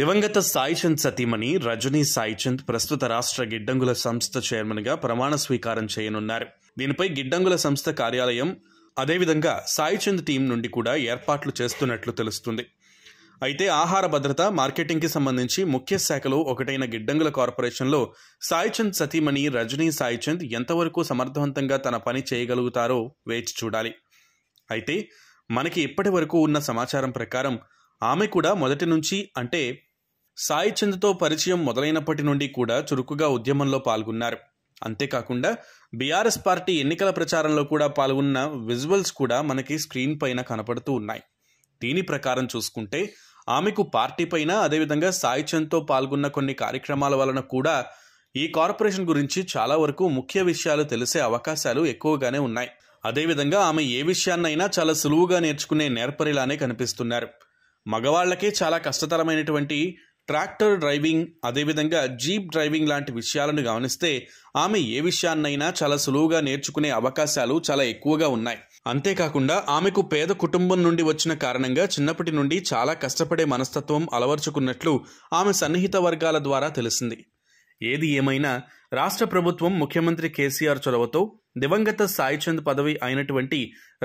దివంగత సాయిచంద్ సతీమణి రజనీ సాయిచంద్ ప్రస్తుత రాష్ట్ర గిడ్డంగుల సంస్థ చైర్మన్గా ప్రమాణ స్వీకారం చేయనున్నారు దీనిపై గిడ్డంగుల సంస్థ కార్యాలయం అదేవిధంగా సాయిచంద్ టీం నుండి కూడా ఏర్పాట్లు చేస్తున్నట్లు తెలుస్తుంది అయితే ఆహార భద్రత మార్కెటింగ్కి సంబంధించి ముఖ్య శాఖలో ఒకటైన గిడ్డంగుల కార్పొరేషన్లో సాయిచంద్ సతీమణి రజనీ సాయిచంద్ ఎంతవరకు సమర్థవంతంగా తన పని చేయగలుగుతారో వేచి చూడాలి అయితే మనకి ఇప్పటి వరకు ఉన్న సమాచారం ప్రకారం ఆమె కూడా మొదటి నుంచి అంటే సాయి చంద్తో పరిచయం మొదలైనప్పటి నుండి కూడా చురుకుగా ఉద్యమంలో పాల్గొన్నారు అంతేకాకుండా బీఆర్ఎస్ పార్టీ ఎన్నికల ప్రచారంలో కూడా పాల్గొన్న విజువల్స్ కూడా మనకి స్క్రీన్ పైన కనపడుతూ ఉన్నాయి దీని ప్రకారం చూసుకుంటే ఆమెకు పార్టీ పైన అదేవిధంగా సాయి చంద్తో పాల్గొన్న కొన్ని కార్యక్రమాల వలన కూడా ఈ కార్పొరేషన్ గురించి చాలా వరకు ముఖ్య విషయాలు తెలిసే అవకాశాలు ఎక్కువగానే ఉన్నాయి అదేవిధంగా ఆమె ఏ విషయాన్నైనా చాలా సులువుగా నేర్చుకునే నేర్పరిలానే కనిపిస్తున్నారు మగవాళ్లకే చాలా కష్టతరమైనటువంటి ట్రాక్టర్ డ్రైవింగ్ అదేవిధంగా జీప్ డ్రైవింగ్ లాంటి విషయాలను గమనిస్తే ఆమె ఏ విషయాన్నైనా చాలా సులువుగా నేర్చుకునే అవకాశాలు చాలా ఎక్కువగా ఉన్నాయి అంతేకాకుండా ఆమెకు పేద కుటుంబం నుండి వచ్చిన కారణంగా చిన్నప్పటి నుండి చాలా కష్టపడే మనస్తత్వం అలవర్చుకున్నట్లు ఆమె సన్నిహిత వర్గాల ద్వారా తెలిసింది ఏది ఏమైనా రాష్ట్ర ప్రభుత్వం ముఖ్యమంత్రి కేసీఆర్ చొరవతో దివంగత సాయిచంద్ పదవి అయినటువంటి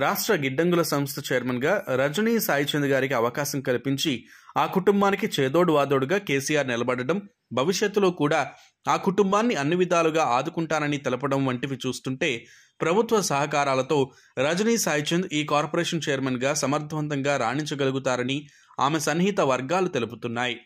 రాష్ట్ర గిడ్డంగుల సంస్థ చైర్మన్గా రజనీ సాయిచంద్ గారికి అవకాశం కల్పించి ఆ కుటుంబానికి చేదోడు వాదోడుగా కేసీఆర్ నిలబడడం భవిష్యత్తులో కూడా ఆ కుటుంబాన్ని అన్ని విధాలుగా ఆదుకుంటానని తెలపడం వంటివి చూస్తుంటే ప్రభుత్వ సహకారాలతో రజనీ సాయిచంద్ ఈ కార్పొరేషన్ చైర్మన్గా సమర్థవంతంగా రాణించగలుగుతారని ఆమె సన్నిహిత వర్గాలు తెలుపుతున్నాయి